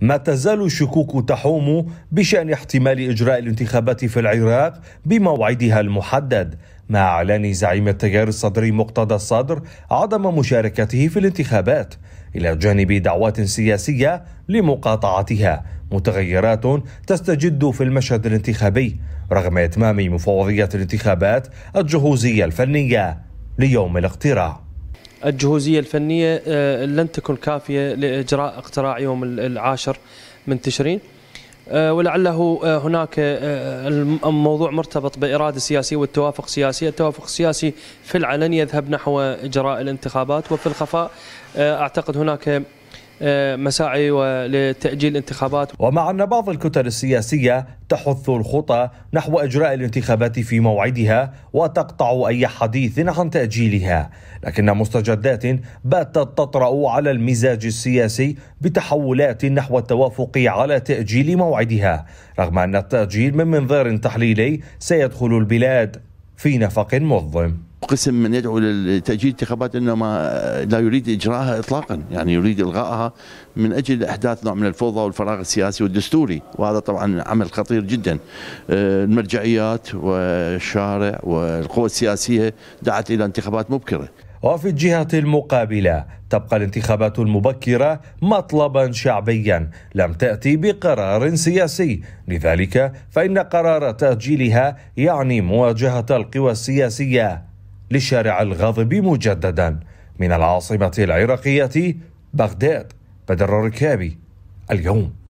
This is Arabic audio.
ما تزال الشكوك تحوم بشان احتمال اجراء الانتخابات في العراق بموعدها المحدد مع اعلان زعيم التيار الصدري مقتدى الصدر عدم مشاركته في الانتخابات الى جانب دعوات سياسيه لمقاطعتها متغيرات تستجد في المشهد الانتخابي رغم اتمام مفوضيه الانتخابات الجهوزيه الفنيه ليوم الاقتراع الجهوزية الفنية آه، لن تكن كافية لإجراء اقتراع يوم العاشر من تشرين آه، ولعله آه، هناك الموضوع مرتبط بإرادة سياسية والتوافق السياسي التوافق السياسي في العلن يذهب نحو إجراء الانتخابات وفي الخفاء أعتقد هناك آه، مساعي ولتأجيل الانتخابات ومع أن بعض الكتل السياسية تحث الخطى نحو إجراء الانتخابات في موعدها وتقطع أي حديث عن تأجيلها لكن مستجدات باتت تطرأ على المزاج السياسي بتحولات نحو التوافق على تأجيل موعدها رغم أن التأجيل من منظار تحليلي سيدخل البلاد في نفق مظلم قسم من يدعو لتاجيل انتخابات انه ما لا يريد اجراءها اطلاقا، يعني يريد الغائها من اجل احداث نوع من الفوضى والفراغ السياسي والدستوري، وهذا طبعا عمل خطير جدا. المرجعيات والشارع والقوى السياسيه دعت الى انتخابات مبكره. وفي الجهة المقابلة تبقى الانتخابات المبكرة مطلبا شعبيا لم تأتي بقرار سياسي لذلك فإن قرار تأجيلها يعني مواجهة القوى السياسية لشارع الغاضب مجددا من العاصمة العراقية بغداد بدر الركابي اليوم